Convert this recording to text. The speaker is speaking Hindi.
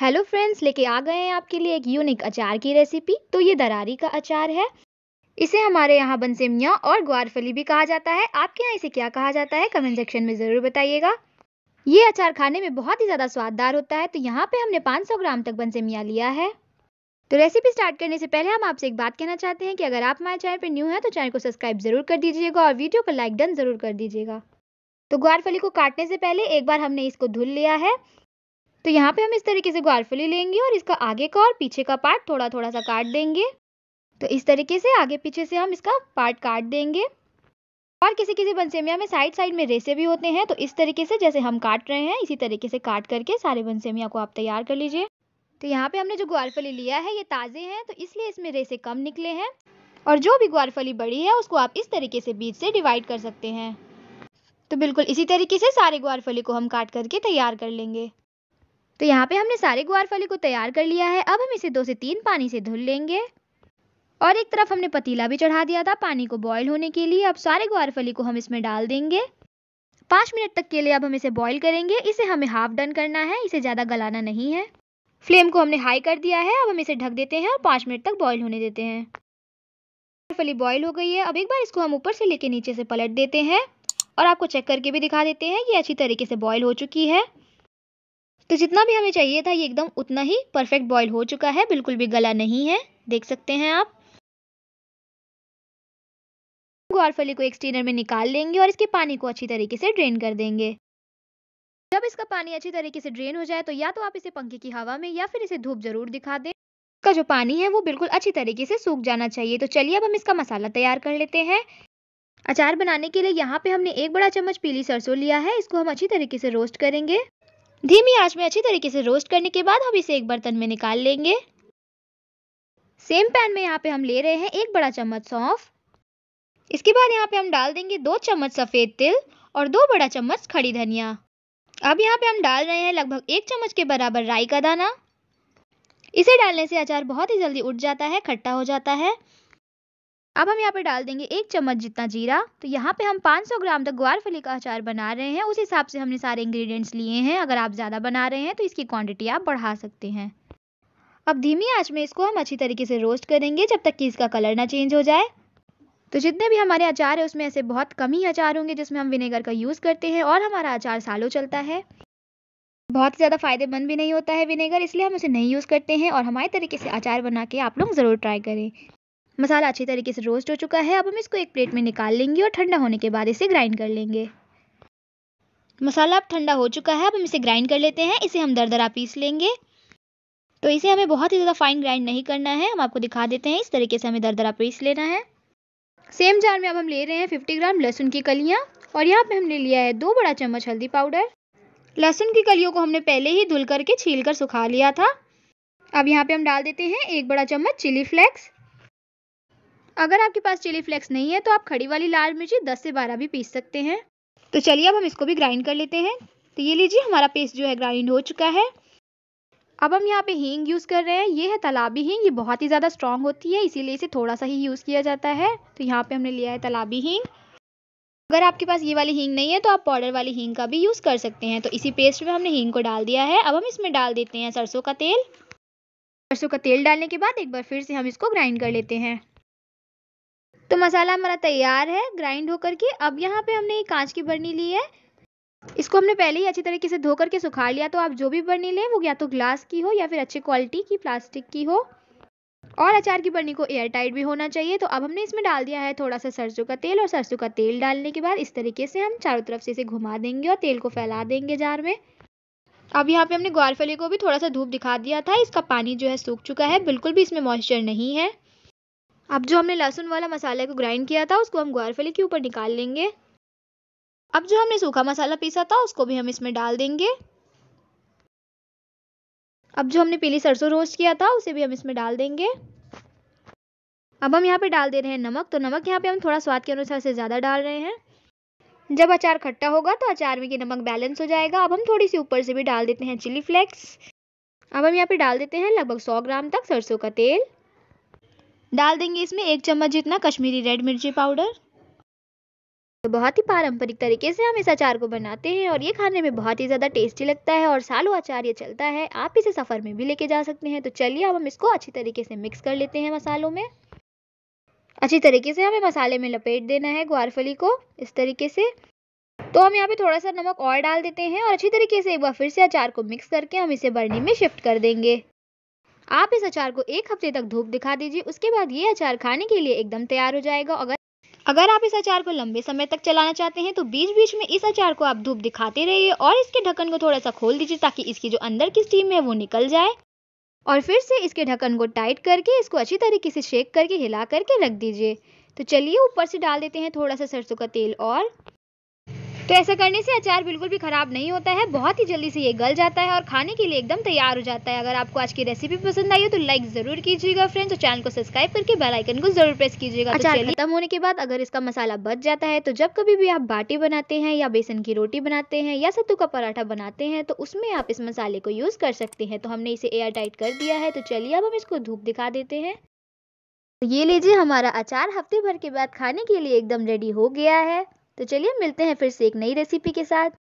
हेलो फ्रेंड्स लेके आ गए हैं आपके लिए एक यूनिक अचार की रेसिपी तो ये दरारी का अचार है इसे हमारे यहाँ बनसेमिया और ग्वारफली भी कहा जाता है आपके यहाँ इसे क्या कहा जाता है कमेंट सेक्शन में ज़रूर बताइएगा ये अचार खाने में बहुत ही ज़्यादा स्वाददार होता है तो यहाँ पे हमने 500 ग्राम तक बनसेमिया लिया है तो रेसिपी स्टार्ट करने से पहले हम आपसे एक बात कहना चाहते हैं कि अगर आप हमारे चैनल पर न्यू हैं तो चैनल को सब्सक्राइब ज़रूर कर दीजिएगा और वीडियो को लाइक डन ज़रूर कर दीजिएगा तो ग्वारफली को काटने से पहले एक बार हमने इसको धुल लिया है तो यहाँ पे हम इस तरीके से ग्वारफली लेंगे और इसका आगे का और पीछे का पार्ट थोड़ा थोड़ा सा काट देंगे तो इस तरीके से आगे पीछे से हम इसका पार्ट काट देंगे और किसी किसी बनसेमिया में साइड साइड में रेसे भी होते हैं तो इस तरीके से जैसे हम काट रहे हैं इसी तरीके से काट करके सारे बनसेमिया को आप तैयार कर लीजिए तो यहाँ पे हमने जो ग्वारफली लिया है ये ताज़े हैं तो इसलिए इसमें रेसे कम निकले हैं और जो भी ग्वारफली बड़ी है उसको आप इस तरीके से बीच से डिवाइड कर सकते हैं तो बिल्कुल इसी तरीके से सारे ग्वारफली को हम काट करके तैयार कर लेंगे तो यहाँ पे हमने सारे गुआर फली को तैयार कर लिया है अब हम इसे दो से तीन पानी से धुल लेंगे और एक तरफ हमने पतीला भी चढ़ा दिया था पानी को बॉयल होने के लिए अब सारे गुआर फली को हम इसमें डाल देंगे पाँच मिनट तक के लिए अब हम इसे बॉईल करेंगे इसे हमें हाफ डन करना है इसे ज़्यादा गलाना नहीं है फ्लेम को हमने हाई कर दिया है अब हम इसे ढक देते हैं और पाँच मिनट तक बॉयल होने देते हैं फली बॉयल हो गई है अब एक बार इसको हम ऊपर से लेके नीचे से पलट देते हैं और आपको चेक करके भी दिखा देते हैं ये अच्छी तरीके से बॉयल हो चुकी है तो जितना भी हमें चाहिए था ये एकदम उतना ही परफेक्ट बॉयल हो चुका है बिल्कुल भी गला नहीं है देख सकते हैं आप ग्वारफली को एक स्टीनर में निकाल लेंगे और इसके पानी को अच्छी तरीके से ड्रेन कर देंगे जब इसका पानी अच्छी तरीके से ड्रेन हो जाए तो या तो आप इसे पंखे की हवा में या फिर इसे धूप जरूर दिखा दें इसका जो पानी है वो बिल्कुल अच्छी तरीके से सूख जाना चाहिए तो चलिए अब हम इसका मसाला तैयार कर लेते हैं अचार बनाने के लिए यहाँ पे हमने एक बड़ा चम्मच पीली सरसों लिया है इसको हम अच्छी तरीके से रोस्ट करेंगे धीमी आंच में अच्छी तरीके से रोस्ट करने के बाद हम इसे एक बर्तन में निकाल लेंगे सेम पैन में यहाँ पे हम ले रहे हैं एक बड़ा चम्मच सौंफ इसके बाद यहाँ पे हम डाल देंगे दो चम्मच सफ़ेद तिल और दो बड़ा चम्मच खड़ी धनिया अब यहाँ पे हम डाल रहे हैं लगभग एक चम्मच के बराबर राई का दाना इसे डालने से अचार बहुत ही जल्दी उठ जाता है खट्टा हो जाता है अब हम यहाँ पे डाल देंगे एक चम्मच जितना जीरा तो यहाँ पे हम 500 ग्राम तक ग्वार फली का अचार बना रहे हैं उस हिसाब से हमने सारे इंग्रेडिएंट्स लिए हैं अगर आप ज़्यादा बना रहे हैं तो इसकी क्वांटिटी आप बढ़ा सकते हैं अब धीमी आंच में इसको हम अच्छी तरीके से रोस्ट करेंगे जब तक कि इसका कलर ना चेंज हो जाए तो जितने भी हमारे अचार हैं उसमें ऐसे बहुत कम ही अचार होंगे जिसमें हम विनेगर का यूज़ करते हैं और हमारा अचार सालों चलता है बहुत ज़्यादा फायदेमंद भी नहीं होता है विनेगर इसलिए हम उसे नहीं यूज़ करते हैं और हमारे तरीके से अचार बना के आप लोग ज़रूर ट्राई करें मसाला अच्छी तरीके से रोस्ट हो चुका है अब हम इसको एक प्लेट में निकाल लेंगे और ठंडा होने के बाद इसे ग्राइंड कर लेंगे मसाला अब ठंडा हो चुका है अब हम इसे ग्राइंड कर लेते हैं इसे हम दरदरा पीस लेंगे तो इसे हमें बहुत ही ज़्यादा फाइन ग्राइंड नहीं करना है हम आपको दिखा देते हैं इस तरीके से हमें दरदरा पीस लेना है सेम जार में अब हम ले रहे हैं 50 ग्राम लहसुन की कलियाँ और यहाँ पे हमने लिया है दो बड़ा चम्मच हल्दी पाउडर लहसुन की कलियों को हमने पहले ही धुल करके छील कर सुखा लिया था अब यहाँ पे हम डाल देते हैं एक बड़ा चम्मच चिली फ्लेक्स अगर आपके पास चिली फ्लेक्स नहीं है तो आप खड़ी वाली लाल मिर्ची 10 से 12 भी पीस सकते हैं तो चलिए अब हम इसको भी ग्राइंड कर लेते हैं तो ये लीजिए हमारा पेस्ट जो है ग्राइंड हो चुका है अब हम यहाँ पे हींग यूज़ कर रहे हैं ये है तालाबी हींग ये बहुत ही ज़्यादा स्ट्रांग होती है इसीलिए इसे थोड़ा सा ही यूज़ किया जाता है तो यहाँ पे हमने लिया है तालाबी हींग अगर आपके पास ये वाली हींग नहीं है तो आप पाउडर वाली हींग का भी यूज़ कर सकते हैं तो इसी पेस्ट में हमने हींग को डाल दिया है अब हम इसमें डाल देते हैं सरसों का तेल सरसों का तेल डालने के बाद एक बार फिर से हम इसको ग्राइंड कर लेते हैं तो मसाला हमारा तैयार है ग्राइंड होकर के अब यहाँ पे हमने ये कांच की बर्नी ली है इसको हमने पहले ही अच्छी तरीके से धो करके सुखा लिया तो आप जो भी बर्नी लें वो या तो ग्लास की हो या फिर अच्छी क्वालिटी की प्लास्टिक की हो और अचार की बर्नी को एयर टाइट भी होना चाहिए तो अब हमने इसमें डाल दिया है थोड़ा सा सरसों का तेल और सरसों का तेल डालने के बाद इस तरीके से हम चारों तरफ से इसे घुमा देंगे और तेल को फैला देंगे जार में अब यहाँ पे हमने ग्वारफली को भी थोड़ा सा धूप दिखा दिया था इसका पानी जो है सूख चुका है बिल्कुल भी इसमें मॉइस्चर नहीं है अब जो हमने लहसुन वाला मसाले को ग्राइंड किया था उसको हम ग्वारफली के ऊपर निकाल लेंगे अब जो हमने सूखा मसाला पीसा था उसको भी हम इसमें डाल देंगे अब जो हमने पीली सरसों रोस्ट किया था उसे भी हम इसमें डाल देंगे अब हम यहाँ पे डाल दे रहे हैं नमक तो नमक यहाँ पे हम थोड़ा स्वाद के अनुसार से ज़्यादा डाल रहे हैं जब अचार खट्टा होगा तो अचार में ये नमक बैलेंस हो जाएगा अब हम थोड़ी सी ऊपर से भी डाल देते हैं चिली फ्लेक्स अब हम यहाँ पे डाल देते हैं लगभग सौ ग्राम तक सरसों का तेल डाल देंगे इसमें एक चम्मच जितना कश्मीरी रेड मिर्ची पाउडर तो बहुत ही पारंपरिक तरीके से हम इस अचार को बनाते हैं और ये खाने में बहुत ही ज़्यादा टेस्टी लगता है और सालों अचार ये चलता है आप इसे सफ़र में भी लेके जा सकते हैं तो चलिए अब हम इसको अच्छी तरीके से मिक्स कर लेते हैं मसालों में अच्छी तरीके से हमें मसाले में लपेट देना है ग्वारफली को इस तरीके से तो हम यहाँ पे थोड़ा सा नमक और डाल देते हैं और अच्छी तरीके से एक बार फिर से अचार को मिक्स करके हम इसे बर्नी में शिफ्ट कर देंगे आप इस अचार को एक हफ्ते तक धूप दिखा दीजिए उसके बाद ये अचार खाने के लिए एकदम तैयार हो जाएगा अगर अगर आप इस अचार को लंबे समय तक चलाना चाहते हैं तो बीच बीच में इस अचार को आप धूप दिखाते रहिए और इसके ढक्कन को थोड़ा सा खोल दीजिए ताकि इसकी जो अंदर की स्टीम है वो निकल जाए और फिर से इसके ढक्कन को टाइट करके इसको अच्छी तरीके से शेक करके हिला करके रख दीजिए तो चलिए ऊपर से डाल देते हैं थोड़ा सा सरसों का तेल और तो ऐसा करने से अचार बिल्कुल भी ख़राब नहीं होता है बहुत ही जल्दी से ये गल जाता है और खाने के लिए एकदम तैयार हो जाता है अगर आपको आज की रेसिपी पसंद आई हो तो लाइक ज़रूर कीजिएगा फ्रेंड्स और चैनल को सब्सक्राइब करके बेल आइकन को ज़रूर प्रेस कीजिएगा तो अचार तो खत्म होने के बाद अगर इसका मसाला बच जाता है तो जब कभी भी आप बाटी बनाते हैं या बेसन की रोटी बनाते हैं या सत्तू का पराठा बनाते हैं तो उसमें आप इस मसाले को यूज़ कर सकते हैं तो हमने इसे एयर टाइट कर दिया है तो चलिए अब हम इसको धूप दिखा देते हैं तो ये लीजिए हमारा अचार हफ्ते भर के बाद खाने के लिए एकदम रेडी हो गया है तो चलिए मिलते हैं फिर से एक नई रेसिपी के साथ